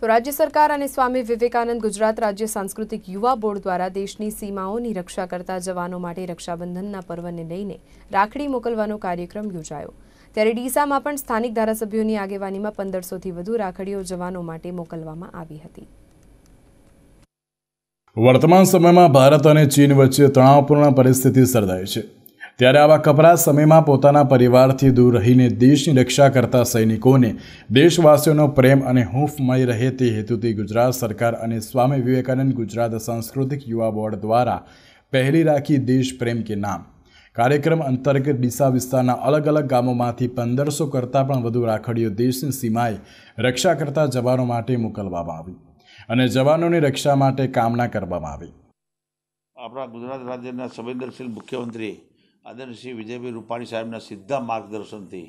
તો રાજ્ય સરકાર અને સ્વામી વિવેકાનંદ ગુજરાત રાજ્ય સાંસ્કૃતિક યુવા બોર્ડ દ્વારા દેશની સીમાઓની રક્ષા કરતા જવાનો માટે રક્ષાબંધનના પર્વને લઈને રાખડી મોકલવાનો કાર્યક્રમ યોજાયો ત્યારે ડીસામાં પણ સ્થાનિક ધારાસભ્યોની આગેવાનીમાં પંદરસોથી વધુ રાખડીઓ જવાનો માટે મોકલવામાં આવી હતી વર્તમાન સમયમાં ભારત અને ચીન વચ્ચે તણાવપૂર્ણ પરિસ્થિતિ સર્જાય છે ત્યારે આવા કપરા સમયમાં પોતાના પરિવારથી દૂર રહીને દેશની રક્ષા કરતા સૈનિકોને દેશવાસીઓનો પ્રેમ અને હૂંફમય રહે તે હેતુથી ગુજરાત સરકાર અને સ્વામી વિવેકાનંદ ગુજરાત સાંસ્કૃતિક યુવા બોર્ડ દ્વારા પહેરી રાખી દેશ પ્રેમ કે નામ કાર્યક્રમ અંતર્ગત ડીસા વિસ્તારના અલગ અલગ ગામોમાંથી પંદરસો કરતાં પણ વધુ રાખડીઓ દેશની સીમાએ રક્ષા કરતા જવાનો માટે મોકલવામાં આવી અને જવાનોની રક્ષા માટે કામના કરવામાં આવી આપણા ગુજરાત રાજ્યના સંવેદનશીલ મુખ્યમંત્રી આદરણશ્રી વિજયભાઈ રૂપાણી સાહેબના સીધા માર્ગદર્શનથી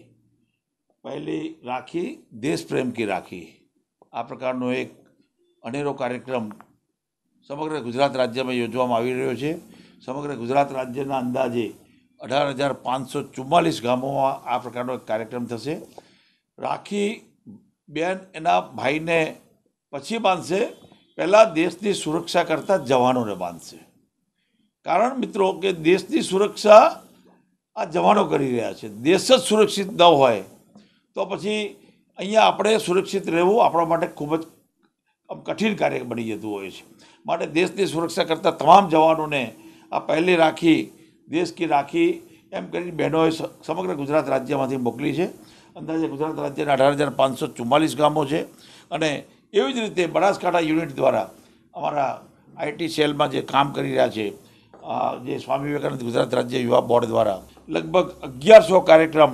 પહેલી રાખી દેશપ્રેમ કી રાખી આ પ્રકારનો એક અનેરો કાર્યક્રમ સમગ્ર ગુજરાત રાજ્યમાં યોજવામાં આવી રહ્યો છે સમગ્ર ગુજરાત રાજ્યના અંદાજે અઢાર હજાર પાંચસો ચુમ્માલીસ ગામોમાં આ પ્રકારનો એક કાર્યક્રમ થશે રાખી બેન એના ભાઈને પછી બાંધશે પહેલાં દેશની સુરક્ષા કરતા જવાનોને બાંધશે કારણ મિત્રો કે દેશની સુરક્ષા આ જવાનો કરી રહ્યા છે દેશ જ સુરક્ષિત ન હોય તો પછી અહીંયા આપણે સુરક્ષિત રહેવું આપણા માટે ખૂબ જ કઠિન કાર્ય બની જતું હોય છે માટે દેશની સુરક્ષા કરતા તમામ જવાનોને આ પહેલી રાખી દેશ કી રાખી એમ કરીને બહેનોએ સમગ્ર ગુજરાત રાજ્યમાંથી મોકલી છે અંદાજે ગુજરાત રાજ્યના અઢાર હજાર પાંચસો ચુમ્માલીસ ગામો છે અને એવી જ રીતે બનાસકાંઠા યુનિટ દ્વારા અમારા આઈટી સેલમાં જે કામ કરી રહ્યા છે જે સ્વામી વિવેકાનંદ ગુજરાત રાજ્ય યુવા બોર્ડ દ્વારા લગભગ અગિયારસો કાર્યક્રમ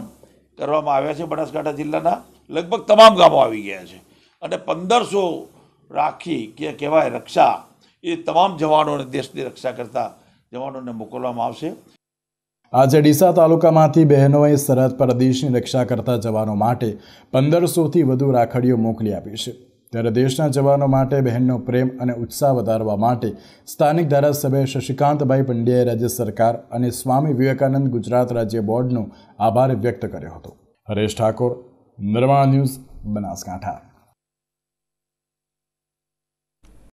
કરવામાં આવ્યા છે બનાસકાંઠા જિલ્લાના લગભગ તમામ ગામો આવી ગયા છે અને પંદરસો રાખી કે કહેવાય રક્ષા એ તમામ જવાનોને દેશની રક્ષા કરતા જવાનોને મોકલવામાં આવશે આજે ડીસા તાલુકામાંથી બહેનોએ સરહદ પર દેશની રક્ષા કરતા જવાનો માટે પંદરસોથી વધુ રાખડીઓ મોકલી આપી છે ત્યારે દેશના જવાનો માટે બહેનનો પ્રેમ અને ઉત્સાહ વધારવા માટે સ્થાનિક ધારાસભ્ય શશિકાંતભાઈ પંડ્યાએ રાજ્ય સરકાર અને સ્વામી વિવેકાનંદ ગુજરાત રાજ્ય બોર્ડનો આભાર વ્યક્ત કર્યો હતો હરેશ ઠાકોર નિર્માણ ન્યૂઝ બનાસકાંઠા